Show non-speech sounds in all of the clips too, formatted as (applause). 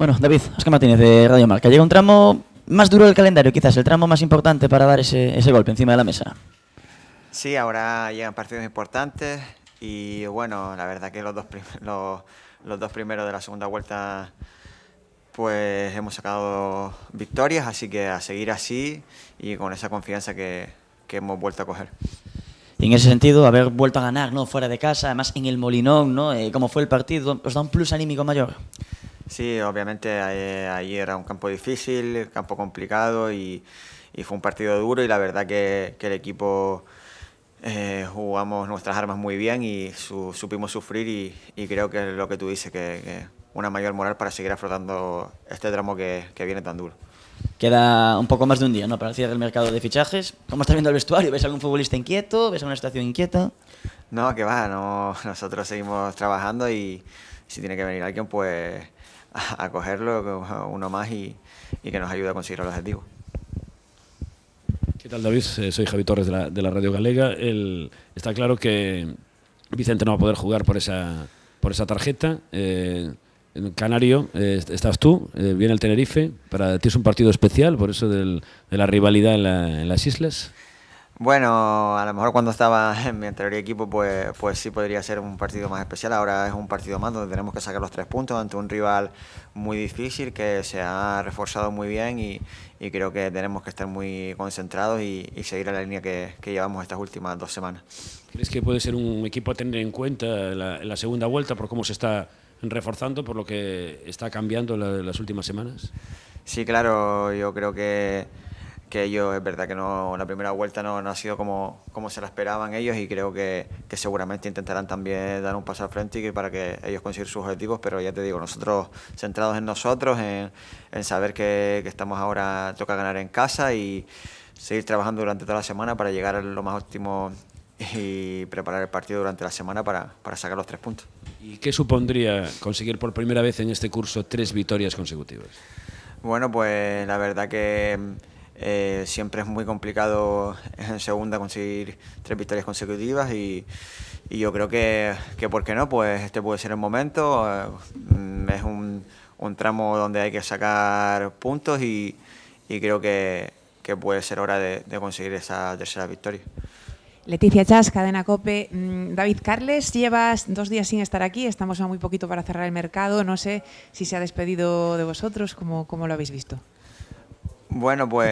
Bueno, David, Oscar Martínez de Radio Marca. Llega un tramo más duro del calendario, quizás el tramo más importante para dar ese, ese golpe encima de la mesa. Sí, ahora llegan partidos importantes y bueno, la verdad que los dos, (laughs) los, dos primeros de la segunda vuelta pues hemos sacado victorias, así que a seguir así y con esa confianza que, hemos vuelto a coger. Y en ese sentido, haber vuelto a ganar, ¿no? Fuera de casa, además en el Molinón, ¿no? Eh, ¿Cómo fue el partido? ¿Os da un plus anímico mayor? Sí, obviamente eh, ahí era un campo difícil, campo complicado y, y fue un partido duro y la verdad que, que el equipo eh, jugamos nuestras armas muy bien y supimos sufrir y, y, creo que es lo que tú dices, que, que una mayor moral para seguir afrontando este tramo que, que, viene tan duro. Queda un poco más de un día ¿no? para el cierre del mercado de fichajes. ¿Cómo estás viendo el vestuario? ¿Ves algún futbolista inquieto? ¿Ves alguna una situación inquieta? No, que va, no, nosotros seguimos trabajando y si tiene que venir alguien, pues a, cogerlo uno más y, que nos ayude a conseguir los objetivos. ¿Qué tal, David? Eh, soy Javi Torres de la, Radio Galega. está claro que Vicente no va a poder jugar por esa, tarjeta. Eh, en Canario eh, estás tú, viene el Tenerife. Para ti es un partido especial, por eso de la rivalidad en las islas. Bueno, a lo mejor cuando estaba (laughs) en mi anterior equipo, pues, pues sí podría ser un partido más especial. Ahora es un partido más donde tenemos que sacar los tres puntos ante un rival muy difícil que se ha reforzado muy bien y, creo que tenemos que estar muy concentrados y, seguir a la línea que, llevamos estas últimas dos semanas. ¿Crees que puede ser un equipo a tener en cuenta la, la segunda vuelta por cómo se está reforzando, por lo que está cambiando las últimas semanas? Sí, claro, yo creo que que ellos, es verdad que no, la primera vuelta no, ha sido como, como, se la esperaban ellos y creo que, seguramente intentarán también dar un paso al frente y que para que ellos consigan sus objetivos, pero ya te digo, nosotros centrados en nosotros, en, saber que, que, estamos ahora, toca ganar en casa y seguir trabajando durante toda la semana para llegar a lo más óptimo y preparar el partido durante la semana para, para sacar los tres puntos. ¿Y qué supondría conseguir por primera vez en este curso tres victorias consecutivas? Bueno, pues la verdad que eh, siempre es muy complicado en segunda conseguir tres victorias consecutivas y, yo creo que, que, ¿por qué no? Pues este puede ser el momento. Eh, es un, un, tramo donde hay que sacar puntos y, y creo que, que, puede ser hora de, conseguir esa tercera victoria. Leticia Chas, Cadena Cope. Mm, David Carles, llevas dos días sin estar aquí, estamos a muy poquito para cerrar el mercado. No sé si se ha despedido de vosotros, cómo, cómo lo habéis visto? Bueno, pues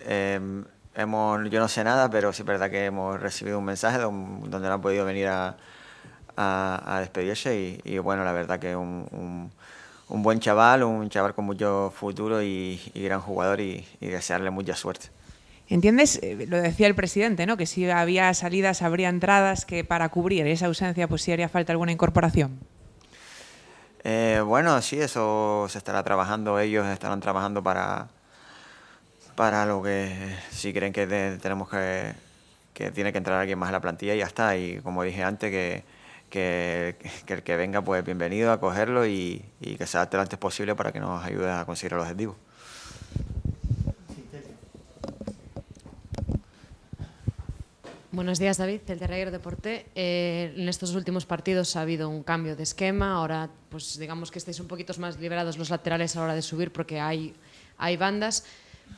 em, hemos, yo no sé nada, pero sí es verdad que hemos recibido un mensaje donde no han podido venir a, a, despedirse y, bueno, la verdad que un, un, buen chaval, un chaval con mucho futuro y, gran jugador y, desearle mucha suerte. ¿Entiendes? Eh, lo decía el presidente, ¿no? Que si había salidas, habría entradas, que para cubrir esa ausencia, pues sí haría falta alguna incorporación. Eh, bueno, sí, eso se estará trabajando, ellos estarán trabajando para, para lo que si creen que tenemos que, tiene que entrar alguien más a la plantilla y ya está. Y como dije antes, que, que, el que venga, pues bienvenido a cogerlo y, que sea lo antes posible para que nos ayude a conseguir el objetivo. Buenos días, David, del Terreiro Deporte. Eh, en estos últimos partidos ha habido un cambio de esquema. Ahora, pues digamos que estáis un poquito más liberados los laterales a la hora de subir porque hay, hay bandas.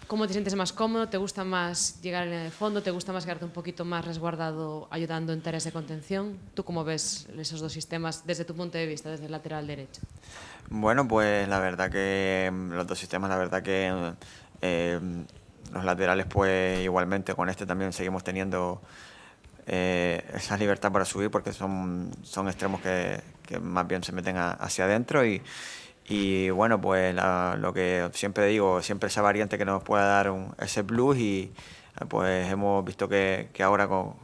¿Cómo te sientes más cómodo? ¿Te gusta más llegar en el fondo? ¿Te gusta más quedarte un poquito más resguardado ayudando en tareas de contención? ¿Tú cómo ves esos dos sistemas desde tu punto de vista, desde el lateral derecho? Bueno, pues la verdad que mm, los dos sistemas, la verdad que mm, eh, los laterales, pues igualmente con este también seguimos teniendo eh, esa libertad para subir porque son, son extremos que, más bien se meten hacia adentro y y bueno, pues lo que siempre digo, siempre esa variante que nos pueda dar ese plus y eh, pues hemos visto que, que ahora con,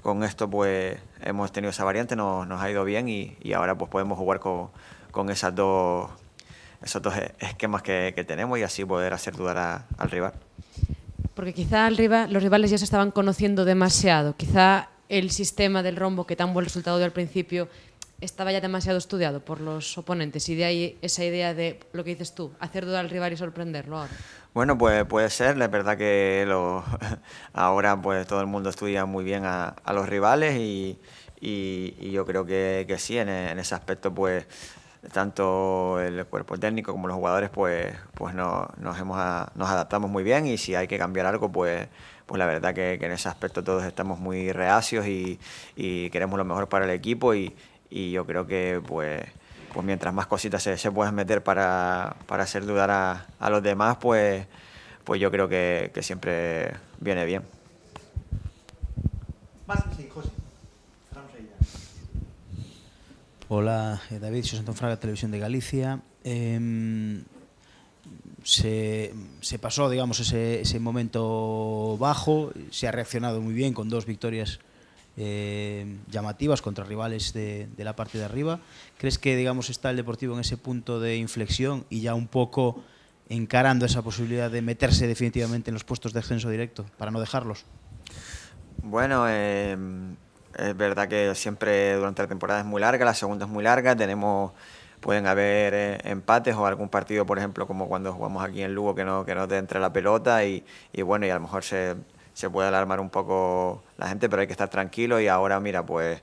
con, esto pues hemos tenido esa variante, nos, nos ha ido bien y, y, ahora pues podemos jugar con, con esas dos, esos dos e, esquemas que, que tenemos y así poder hacer dudar al rival. Porque quizá al rival, los rivales ya se estaban conociendo demasiado, quizá el sistema del rombo que tan buen resultado dio al principio estaba ya demasiado estudiado por los oponentes y de ahí esa idea de lo que dices tú, hacer duda al rival y sorprenderlo ahora. Bueno, pues puede ser, la verdad que (laughs) ahora pues todo el mundo estudia muy bien a, los rivales y, yo creo que, que sí, en, ese aspecto pues tanto el cuerpo técnico como los jugadores pues, pues nos, nos adaptamos muy bien y si hay que cambiar algo pues pues la verdad que, en ese aspecto todos estamos muy reacios y, y, queremos lo mejor para el equipo y, y yo creo que pues, pues mientras más cositas se, puedan meter para, hacer dudar a, los demás, pues, pues yo creo que, siempre viene bien. Hola, eh, David, soy Fraga, Televisión de Galicia. Em, se, pasó, digamos, ese, ese momento bajo, se ha reaccionado muy bien con dos victorias eh, llamativas contra rivales de, la parte de arriba. ¿Crees que digamos está el Deportivo en ese punto de inflexión y ya un poco encarando esa posibilidad de meterse definitivamente en los puestos de ascenso directo para no dejarlos? Bueno, eh, es verdad que siempre durante la temporada es muy larga, la segunda es muy larga, tenemos pueden haber eh, empates o algún partido, por ejemplo, como cuando jugamos aquí en Lugo que no que no te entre la pelota y bueno y a lo mejor se se puede alarmar un poco la gente, pero hay que estar tranquilo y ahora, mira, pues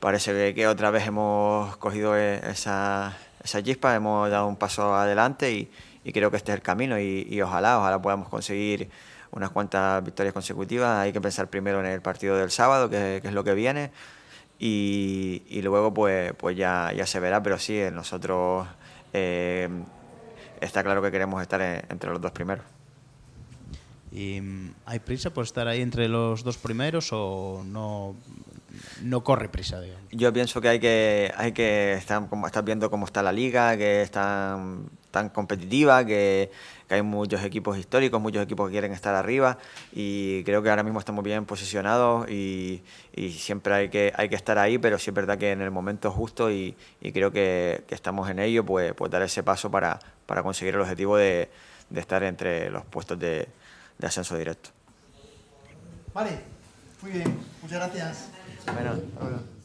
parece que otra vez hemos cogido e, esa, esa chispa, hemos dado un paso adelante y, creo que este es el camino y, y, ojalá, ojalá podamos conseguir unas cuantas victorias consecutivas. Hay que pensar primero en el partido del sábado, que, es lo que viene, y, luego pues, pues ya, ya se verá, pero sí, nosotros eh, está claro que queremos estar entre los dos primeros. Y, mm, ¿Hay prisa por estar ahí entre los dos primeros o no, no corre prisa? Yo pienso que hay que, hay que estar, como, viendo cómo está la liga, que está tan competitiva, que, hay muchos equipos históricos, muchos equipos que quieren estar arriba y creo que ahora mismo estamos bien posicionados y, siempre hay que, hay que estar ahí, pero sí es verdad que en el momento justo y, creo que, estamos en ello, pues, pues dar ese paso para, conseguir el objetivo de, de estar entre los puestos de de ascenso directo. Vale, muy bien, muchas gracias. Bueno,